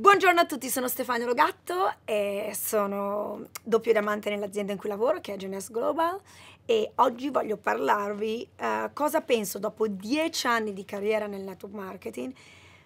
Buongiorno a tutti, sono Stefano Rogatto e sono doppio diamante nell'azienda in cui lavoro, che è Genius Global, e oggi voglio parlarvi uh, cosa penso dopo dieci anni di carriera nel network marketing,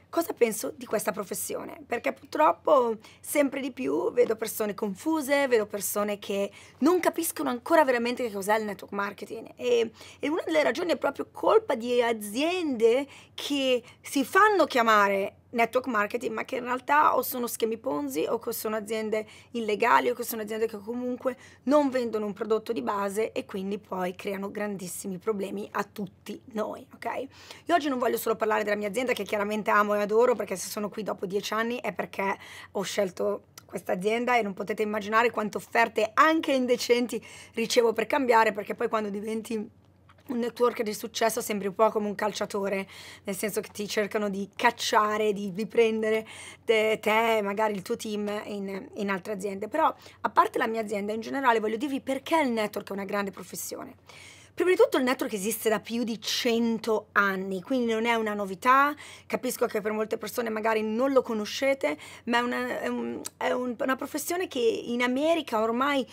cosa penso di questa professione, perché purtroppo sempre di più vedo persone confuse, vedo persone che non capiscono ancora veramente che cos'è il network marketing e, e una delle ragioni è proprio colpa di aziende che si fanno chiamare network marketing, ma che in realtà o sono schemi ponzi o che sono aziende illegali o che sono aziende che comunque non vendono un prodotto di base e quindi poi creano grandissimi problemi a tutti noi, ok? Io oggi non voglio solo parlare della mia azienda che chiaramente amo e adoro perché se sono qui dopo dieci anni è perché ho scelto questa azienda e non potete immaginare quante offerte anche indecenti ricevo per cambiare perché poi quando diventi un network di successo sembri un po' come un calciatore, nel senso che ti cercano di cacciare, di, riprendere prendere te, e magari il tuo team in, in, altre aziende. Però, a parte la mia azienda, in generale voglio dirvi perché il network è una grande professione. Prima di tutto il network esiste da più di 100 anni, quindi non è una novità, capisco che per molte persone magari non lo conoscete, ma è una, è un, è un, una professione che in America ormai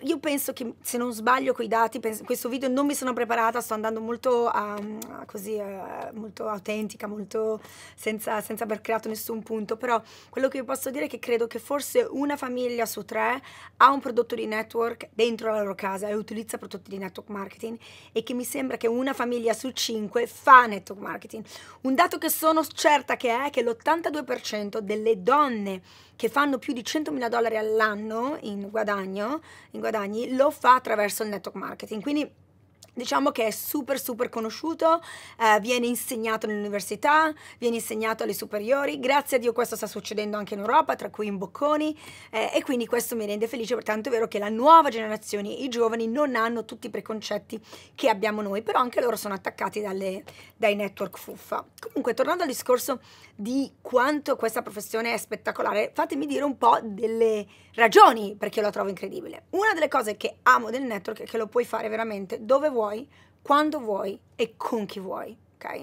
io penso che, se non sbaglio con i dati, penso, questo video non mi sono preparata, sto andando molto, um, così, uh, molto autentica, molto senza, senza, aver creato nessun punto, però quello che vi posso dire è che credo che forse una famiglia su tre ha un prodotto di network dentro la loro casa e utilizza prodotti di network marketing e che mi sembra che una famiglia su cinque fa network marketing. Un dato che sono certa che è che l'82% delle donne che fanno più di 100.000 dollari all'anno in guadagno, in guadagni lo fa attraverso il network marketing. Quindi Diciamo che è super super conosciuto, eh, viene insegnato nell'università, viene insegnato alle superiori, grazie a Dio questo sta succedendo anche in Europa, tra cui in Bocconi, eh, e quindi questo mi rende felice, tanto è vero che la nuova generazione, i giovani, non hanno tutti i preconcetti che abbiamo noi, però anche loro sono attaccati dalle, dai network fuffa. Comunque, tornando al discorso di quanto questa professione è spettacolare, fatemi dire un po' delle ragioni perché io la trovo incredibile. Una delle cose che amo del network è che lo puoi fare veramente dove vuoi vuoi, quando vuoi e con chi vuoi, ok?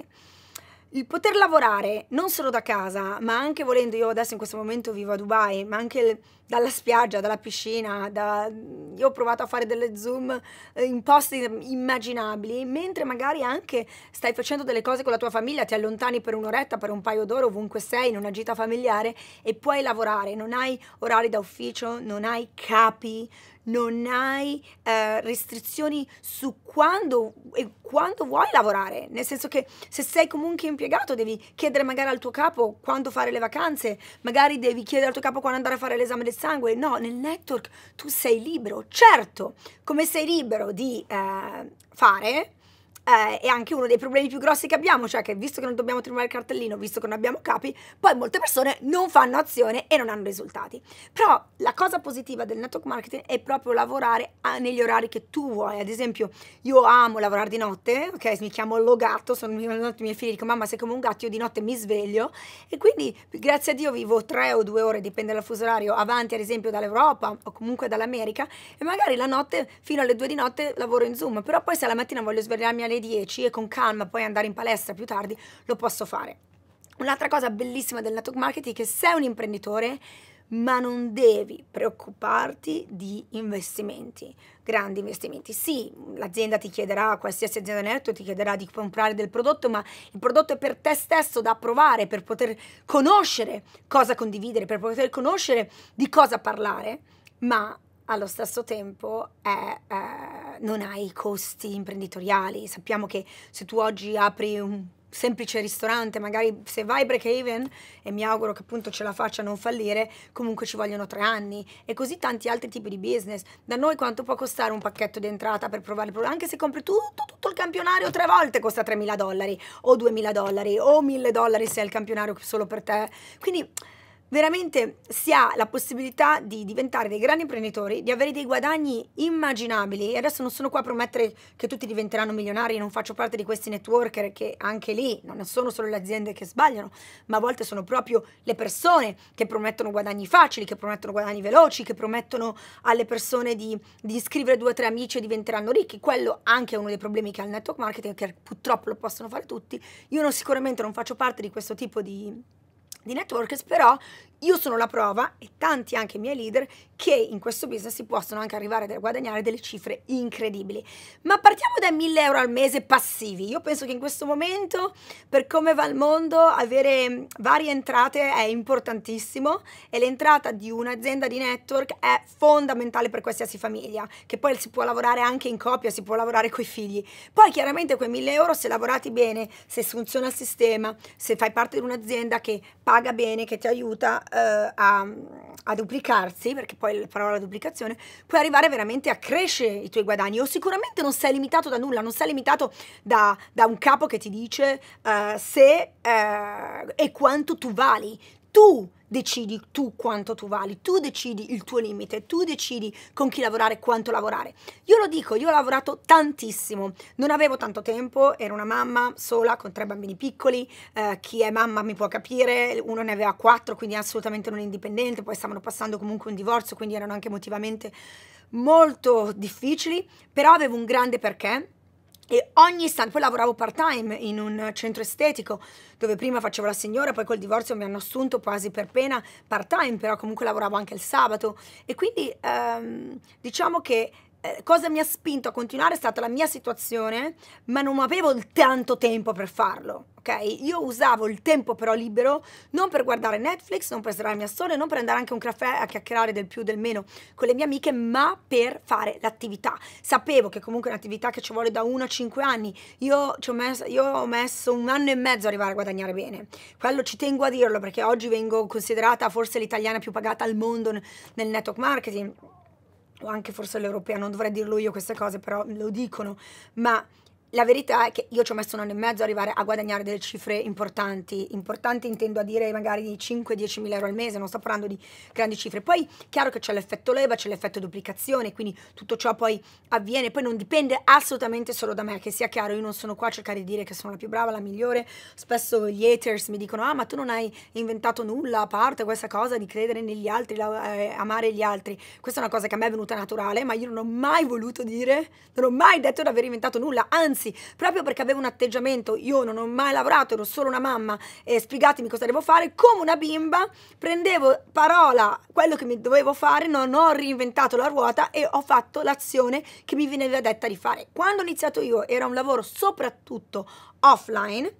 Il poter lavorare non solo da casa, ma anche volendo, io adesso in questo momento vivo a Dubai, ma anche il, dalla spiaggia, dalla piscina, da, io ho provato a fare delle zoom eh, in posti immaginabili, mentre magari anche stai facendo delle cose con la tua famiglia, ti allontani per un'oretta, per un paio d'ore, ovunque sei, in una gita familiare e puoi lavorare, non hai orari da ufficio, non hai capi, non hai eh, restrizioni su quando e quando vuoi lavorare, nel senso che se sei comunque impiegato devi chiedere magari al tuo capo quando fare le vacanze, magari devi chiedere al tuo capo quando andare a fare l'esame del sangue, no, nel network tu sei libero, certo, come sei libero di eh, fare eh, è anche uno dei problemi più grossi che abbiamo, cioè che visto che non dobbiamo trovare il cartellino, visto che non abbiamo capi, poi molte persone non fanno azione e non hanno risultati. Però la cosa positiva del network marketing è proprio lavorare a, negli orari che tu vuoi. Ad esempio, io amo lavorare di notte, ok? Mi chiamo lo gatto, sono di notte miei figli dico mamma sei come un gatto, io di notte mi sveglio e quindi grazie a Dio vivo tre o due ore, dipende dal fuso orario, avanti ad esempio dall'Europa o comunque dall'America e magari la notte fino alle due di notte lavoro in Zoom, però poi se la mattina voglio svegliarmi alle alle 10 e con calma poi andare in palestra più tardi, lo posso fare. Un'altra cosa bellissima del network marketing è che sei un imprenditore, ma non devi preoccuparti di investimenti, grandi investimenti. Sì, l'azienda ti chiederà, qualsiasi azienda netto ti chiederà di comprare del prodotto, ma il prodotto è per te stesso da provare, per poter conoscere cosa condividere, per poter conoscere di cosa parlare, ma allo stesso tempo eh, eh, non hai costi imprenditoriali. Sappiamo che se tu oggi apri un semplice ristorante, magari se vai break even, e mi auguro che appunto ce la faccia a non fallire, comunque ci vogliono tre anni e così tanti altri tipi di business. Da noi quanto può costare un pacchetto di entrata per provare il prodotto? Anche se compri tutto, tutto il campionario tre volte costa 3.000 dollari o 2.000 dollari o 1.000 dollari se è il campionario solo per te. Quindi veramente si ha la possibilità di diventare dei grandi imprenditori, di avere dei guadagni immaginabili. E adesso non sono qua a promettere che tutti diventeranno milionari, non faccio parte di questi networker che anche lì non sono solo le aziende che sbagliano, ma a volte sono proprio le persone che promettono guadagni facili, che promettono guadagni veloci, che promettono alle persone di, di iscrivere due o tre amici e diventeranno ricchi. Quello anche è uno dei problemi che ha il network marketing, che purtroppo lo possono fare tutti. Io non, sicuramente non faccio parte di questo tipo di di networkers, però io sono la prova, e tanti anche i miei leader, che in questo business si possono anche arrivare a guadagnare delle cifre incredibili. Ma partiamo dai 1000 euro al mese passivi. Io penso che in questo momento, per come va il mondo, avere mm, varie entrate è importantissimo e l'entrata di un'azienda di network è fondamentale per qualsiasi famiglia, che poi si può lavorare anche in coppia, si può lavorare con i figli. Poi chiaramente quei 1000 euro, se lavorati bene, se funziona il sistema, se fai parte di un'azienda che paga bene, che ti aiuta, eh, a, a, duplicarsi, perché poi la parola duplicazione, puoi arrivare veramente a crescere i tuoi guadagni o sicuramente non sei limitato da nulla, non sei limitato da, da un capo che ti dice eh, se eh, e quanto tu vali, tu decidi tu quanto tu vali, tu decidi il tuo limite, tu decidi con chi lavorare, quanto lavorare. Io lo dico, io ho lavorato tantissimo, non avevo tanto tempo, ero una mamma sola con tre bambini piccoli, eh, chi è mamma mi può capire, uno ne aveva quattro, quindi assolutamente non indipendente, poi stavano passando comunque un divorzio, quindi erano anche emotivamente molto difficili, però avevo un grande perché e ogni istante, poi lavoravo part time in un centro estetico dove prima facevo la signora, poi col divorzio mi hanno assunto quasi per pena part time, però comunque lavoravo anche il sabato e quindi ehm, diciamo che eh, cosa mi ha spinto a continuare è stata la mia situazione, ma non avevo il tanto tempo per farlo. Ok? Io usavo il tempo però libero non per guardare Netflix, non per sdraiarmi a sole, non per andare anche a un caffè a chiacchierare del più del meno con le mie amiche, ma per fare l'attività. Sapevo che comunque è un'attività che ci vuole da 1 a 5 anni. Io, ho messo, io ho messo un anno e mezzo a arrivare a guadagnare bene. Quello ci tengo a dirlo perché oggi vengo considerata forse l'italiana più pagata al mondo nel network marketing o anche forse l'europea, non dovrei dirlo io queste cose, però lo dicono, ma la verità è che io ci ho messo un anno e mezzo a arrivare a guadagnare delle cifre importanti, importanti intendo a dire magari 5-10 mila euro al mese, non sto parlando di grandi cifre. Poi chiaro che c'è l'effetto leva, c'è l'effetto duplicazione, quindi tutto ciò poi avviene, poi non dipende assolutamente solo da me, che sia chiaro, io non sono qua a cercare di dire che sono la più brava, la migliore, spesso gli haters mi dicono ah ma tu non hai inventato nulla a parte questa cosa di credere negli altri, la, eh, amare gli altri, questa è una cosa che a me è venuta naturale, ma io non ho mai voluto dire, non ho mai detto di aver inventato nulla, anzi anzi, proprio perché avevo un atteggiamento, io non ho mai lavorato, ero solo una mamma, e spiegatemi cosa devo fare, come una bimba prendevo parola quello che mi dovevo fare, non ho reinventato la ruota e ho fatto l'azione che mi veniva detta di fare. Quando ho iniziato io era un lavoro soprattutto offline,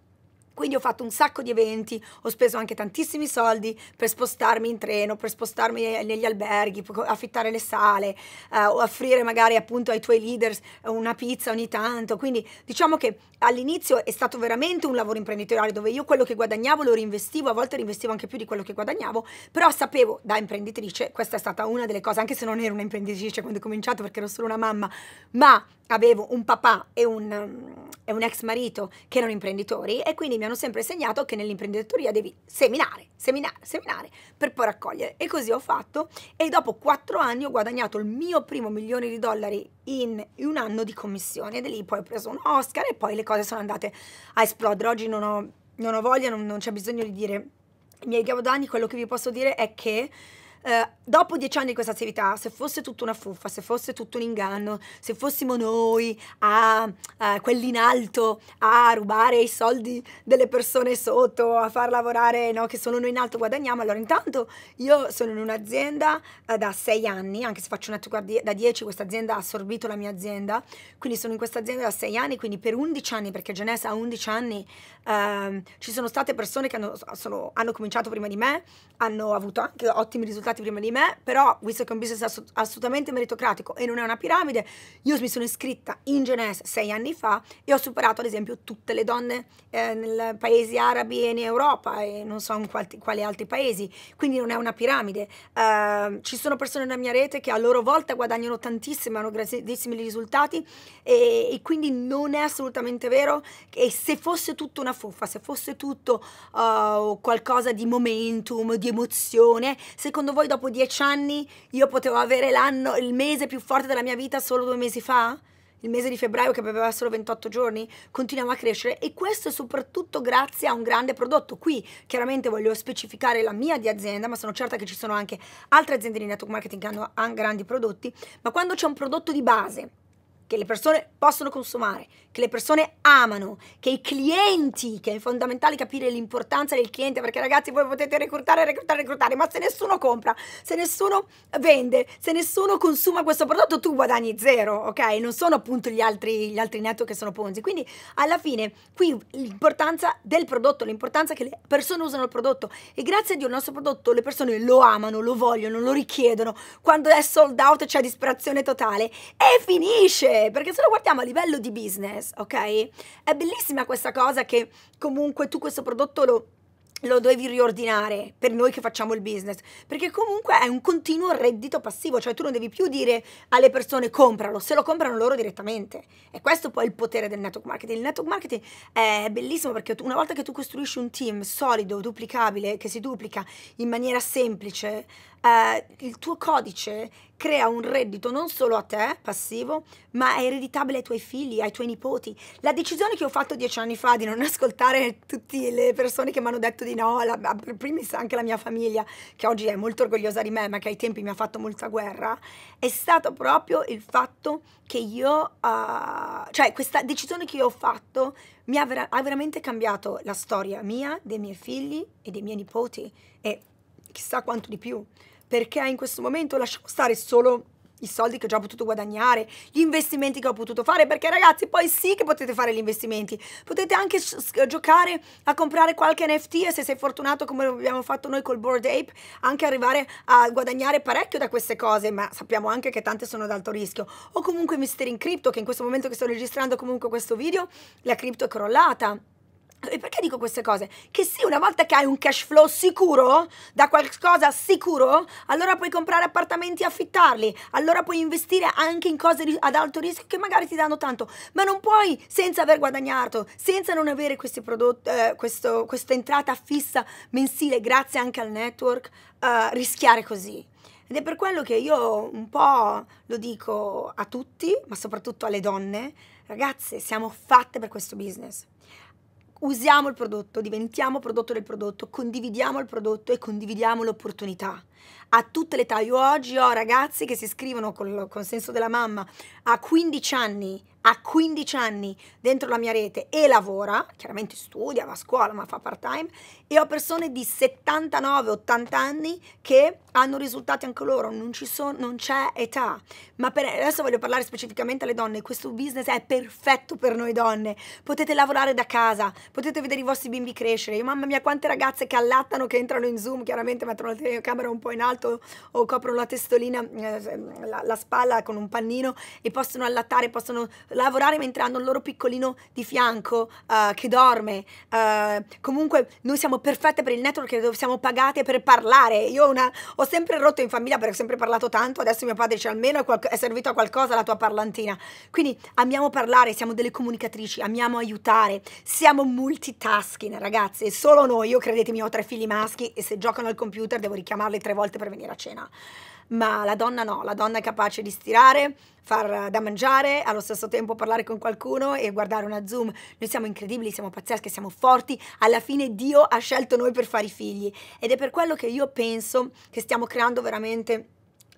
quindi ho fatto un sacco di eventi, ho speso anche tantissimi soldi per spostarmi in treno, per spostarmi eh, negli alberghi, affittare le sale, eh, offrire magari appunto ai tuoi leaders eh, una pizza ogni tanto. Quindi diciamo che all'inizio è stato veramente un lavoro imprenditoriale dove io quello che guadagnavo lo reinvestivo, a volte reinvestivo anche più di quello che guadagnavo, però sapevo da imprenditrice, questa è stata una delle cose, anche se non ero una imprenditrice quando ho cominciato perché ero solo una mamma, ma avevo un papà e un, e un, ex marito che erano imprenditori e quindi mi hanno sempre insegnato che nell'imprenditoria devi seminare, seminare, seminare per poi raccogliere. E così ho fatto e dopo quattro anni ho guadagnato il mio primo milione di dollari in un anno di commissione. E da lì poi ho preso un Oscar e poi le cose sono andate a esplodere. Oggi non ho, non ho voglia, non, non c'è bisogno di dire i miei guadagni, quello che vi posso dire è che eh, dopo dieci anni di questa attività, se fosse tutta una fuffa, se fosse tutto un inganno, se fossimo noi a, a eh, quelli in alto a rubare i soldi delle persone sotto, a far lavorare, no, che solo noi in alto guadagniamo, allora intanto io sono in un'azienda eh, da sei anni, anche se faccio network die da dieci, questa azienda ha assorbito la mia azienda, quindi sono in questa azienda da sei anni, quindi per undici anni, perché Genessa ha undici anni, eh, ci sono state persone che hanno, sono, hanno cominciato prima di me, hanno avuto anche ottimi risultati toccati prima di me, però visto che è un business ass assolutamente meritocratico e non è una piramide, io mi sono iscritta in Genes sei anni fa e ho superato ad esempio tutte le donne eh, nei paesi arabi e in Europa e non so in quali, quali altri paesi, quindi non è una piramide. Uh, ci sono persone nella mia rete che a loro volta guadagnano tantissimo, hanno grandissimi risultati e, e quindi non è assolutamente vero che se fosse tutto una fuffa, se fosse tutto uh, qualcosa di momentum, di emozione, secondo voi poi dopo dieci anni io potevo avere l'anno, il mese più forte della mia vita solo due mesi fa? il mese di febbraio che aveva solo 28 giorni, continuiamo a crescere e questo è soprattutto grazie a un grande prodotto. Qui chiaramente voglio specificare la mia di azienda, ma sono certa che ci sono anche altre aziende di network marketing che hanno, hanno grandi prodotti, ma quando c'è un prodotto di base che le persone possono consumare, che le persone amano, che i clienti, che è fondamentale capire l'importanza del cliente, perché ragazzi voi potete reclutare, reclutare, reclutare, ma se nessuno compra, se nessuno vende, se nessuno consuma questo prodotto, tu guadagni zero, ok? Non sono appunto gli altri, gli altri netto che sono ponzi. Quindi alla fine qui l'importanza del prodotto, l'importanza che le persone usano il prodotto e grazie a Dio il nostro prodotto le persone lo amano, lo vogliono, lo richiedono. Quando è sold out c'è disperazione totale e finisce perché? se lo guardiamo a livello di business, ok? È bellissima questa cosa che comunque tu questo prodotto lo lo devi riordinare per noi che facciamo il business, perché comunque è un continuo reddito passivo, cioè tu non devi più dire alle persone compralo, se lo comprano loro direttamente. E questo poi è il potere del network marketing. Il network marketing è bellissimo perché una volta che tu costruisci un team solido, duplicabile, che si duplica in maniera semplice, eh, il tuo codice crea un reddito non solo a te, passivo, ma è ereditabile ai tuoi figli, ai tuoi nipoti. La decisione che ho fatto dieci anni fa di non ascoltare tutte le persone che mi hanno detto di no, la, per primis anche la mia famiglia, che oggi è molto orgogliosa di me, ma che ai tempi mi ha fatto molta guerra, è stato proprio il fatto che io, uh, cioè questa decisione che io ho fatto mi ha, vera ha veramente cambiato la storia mia, dei miei figli e dei miei nipoti e chissà quanto di più perché in questo momento lasciamo stare solo i soldi che ho già potuto guadagnare, gli investimenti che ho potuto fare, perché ragazzi poi sì che potete fare gli investimenti, potete anche giocare a comprare qualche NFT e se sei fortunato come abbiamo fatto noi col Board Ape, anche arrivare a guadagnare parecchio da queste cose, ma sappiamo anche che tante sono ad alto rischio, o comunque Mister in Crypto che in questo momento che sto registrando comunque questo video, la cripto è crollata e perché dico queste cose? Che sì, una volta che hai un cash flow sicuro, da qualcosa sicuro, allora puoi comprare appartamenti e affittarli, allora puoi investire anche in cose ad alto rischio che magari ti danno tanto, ma non puoi senza aver guadagnato, senza non avere prodotti, eh, questo, questa entrata fissa mensile grazie anche al network, eh, rischiare così. Ed è per quello che io un po' lo dico a tutti, ma soprattutto alle donne, ragazze, siamo fatte per questo business usiamo il prodotto, diventiamo prodotto del prodotto, condividiamo il prodotto e condividiamo l'opportunità. A tutte le età, io oggi ho ragazzi che si iscrivono col consenso della mamma a 15 anni a 15 anni dentro la mia rete e lavora, chiaramente studia, va a scuola, ma fa part time, e ho persone di 79-80 anni che hanno risultati anche loro, non, sono, non c'è età. Ma per, adesso voglio parlare specificamente alle donne, questo business è perfetto per noi donne, potete lavorare da casa, potete vedere i vostri bimbi crescere, Io, mamma mia quante ragazze che allattano, che entrano in Zoom, chiaramente mettono la telecamera un po' in alto o coprono la testolina, eh, la, la spalla con un pannino e possono allattare, possono lavorare mentre hanno il loro piccolino di fianco uh, che dorme. Uh, comunque noi siamo perfette per il network dove siamo pagate per parlare. Io una, ho sempre rotto in famiglia perché ho sempre parlato tanto, adesso mio padre dice almeno è servito a qualcosa la tua parlantina. Quindi amiamo parlare, siamo delle comunicatrici, amiamo aiutare, siamo multitasking ragazzi, solo noi, io credetemi ho tre figli maschi e se giocano al computer devo richiamarli tre volte per venire a cena ma la donna no, la donna è capace di stirare, far eh, da mangiare, allo stesso tempo parlare con qualcuno e guardare una Zoom. Noi siamo incredibili, siamo pazzesche, siamo forti, alla fine Dio ha scelto noi per fare i figli ed è per quello che io penso che stiamo creando veramente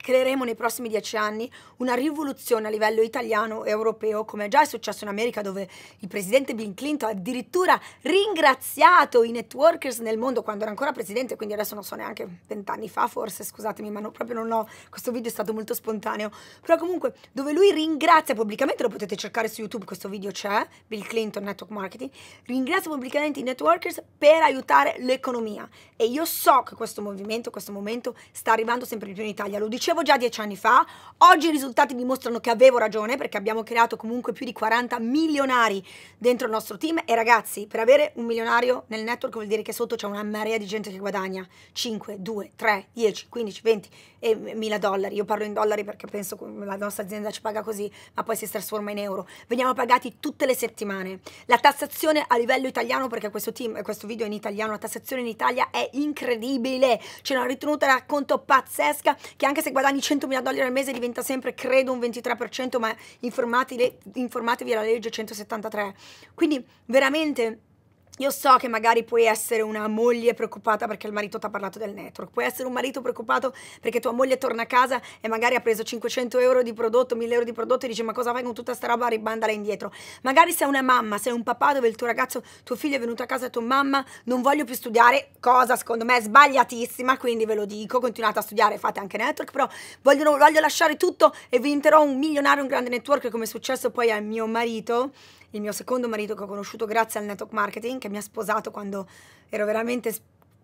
Creeremo nei prossimi dieci anni una rivoluzione a livello italiano e europeo, come già è successo in America, dove il presidente Bill Clinton ha addirittura ringraziato i networkers nel mondo quando era ancora presidente, quindi adesso non so neanche vent'anni fa, forse, scusatemi, ma non, proprio non ho. Questo video è stato molto spontaneo. Però comunque, dove lui ringrazia pubblicamente, lo potete cercare su YouTube, questo video c'è, Bill Clinton Network Marketing, ringrazia pubblicamente i networkers per aiutare l'economia. E io so che questo movimento, questo momento sta arrivando sempre di più in Italia, lo dicevo dicevo già dieci anni fa, oggi i risultati dimostrano che avevo ragione perché abbiamo creato comunque più di 40 milionari dentro il nostro team e ragazzi, per avere un milionario nel network vuol dire che sotto c'è una marea di gente che guadagna 5, 2, 3, 10, 15, 20 e mila dollari. Io parlo in dollari perché penso che la nostra azienda ci paga così, ma poi si trasforma in euro. Veniamo pagati tutte le settimane. La tassazione a livello italiano, perché questo team, questo video è in italiano, la tassazione in Italia è incredibile. C'è una ritenuta da pazzesca che anche se guadagnate guadagni 100.000 dollari al mese diventa sempre, credo, un 23%, ma informatevi alla legge 173. Quindi veramente io so che magari puoi essere una moglie preoccupata perché il marito ti ha parlato del network, puoi essere un marito preoccupato perché tua moglie torna a casa e magari ha preso 500 euro di prodotto, 1000 euro di prodotto e dice ma cosa fai con tutta sta roba, ribandala indietro. Magari sei una mamma, sei un papà dove il tuo ragazzo, tuo figlio è venuto a casa e tua mamma non voglio più studiare, cosa secondo me è sbagliatissima, quindi ve lo dico, continuate a studiare, fate anche network, però voglio, voglio lasciare tutto e diventerò un milionario, un grande network come è successo poi al mio marito il mio secondo marito che ho conosciuto grazie al network marketing, che mi ha sposato quando ero veramente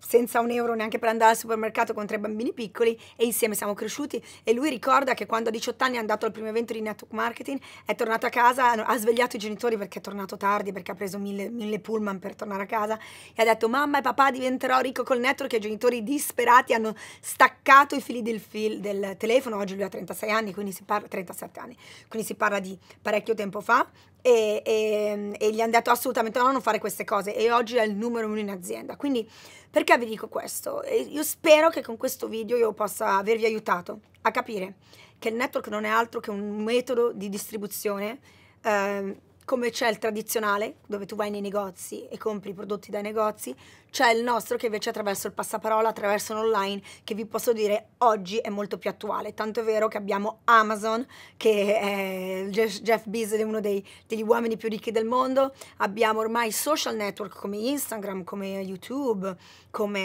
senza un euro neanche per andare al supermercato con tre bambini piccoli e insieme siamo cresciuti e lui ricorda che quando a 18 anni è andato al primo evento di network marketing è tornato a casa, ha svegliato i genitori perché è tornato tardi, perché ha preso mille, mille pullman per tornare a casa e ha detto mamma e papà diventerò ricco col network e i genitori disperati hanno staccato i fili del, fil, del telefono, oggi lui ha 36 anni, quindi si parla, 37 anni, quindi si parla di parecchio tempo fa e, e, e, gli hanno detto assolutamente no, non fare queste cose e oggi è il numero uno in azienda. Quindi perché vi dico questo? Io spero che con questo video io possa avervi aiutato a capire che il network non è altro che un metodo di distribuzione eh, come c'è il tradizionale, dove tu vai nei negozi e compri i prodotti dai negozi, c'è il nostro che invece attraverso il passaparola, attraverso l'online, che vi posso dire oggi è molto più attuale. Tanto è vero che abbiamo Amazon, che è Jeff Bezos, uno dei, degli uomini più ricchi del mondo, abbiamo ormai social network come Instagram, come YouTube, come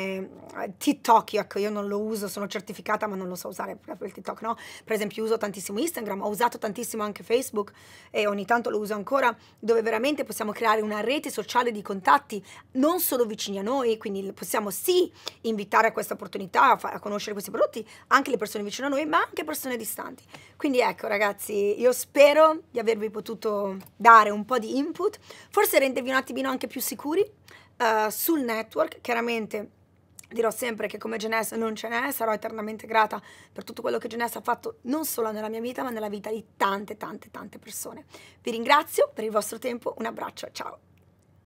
eh, TikTok, ecco io non lo uso, sono certificata ma non lo so usare proprio il TikTok, no? Per esempio uso tantissimo Instagram, ho usato tantissimo anche Facebook e ogni tanto lo uso ancora dove veramente possiamo creare una rete sociale di contatti non solo vicini a noi, quindi possiamo sì invitare a questa opportunità a, a conoscere questi prodotti anche le persone vicine a noi, ma anche persone distanti. Quindi ecco ragazzi, io spero di avervi potuto dare un po' di input, forse rendervi un attimino anche più sicuri uh, sul network, chiaramente Dirò sempre che come Geness non ce n'è, sarò eternamente grata per tutto quello che Geness ha fatto non solo nella mia vita, ma nella vita di tante, tante, tante persone. Vi ringrazio per il vostro tempo, un abbraccio, ciao!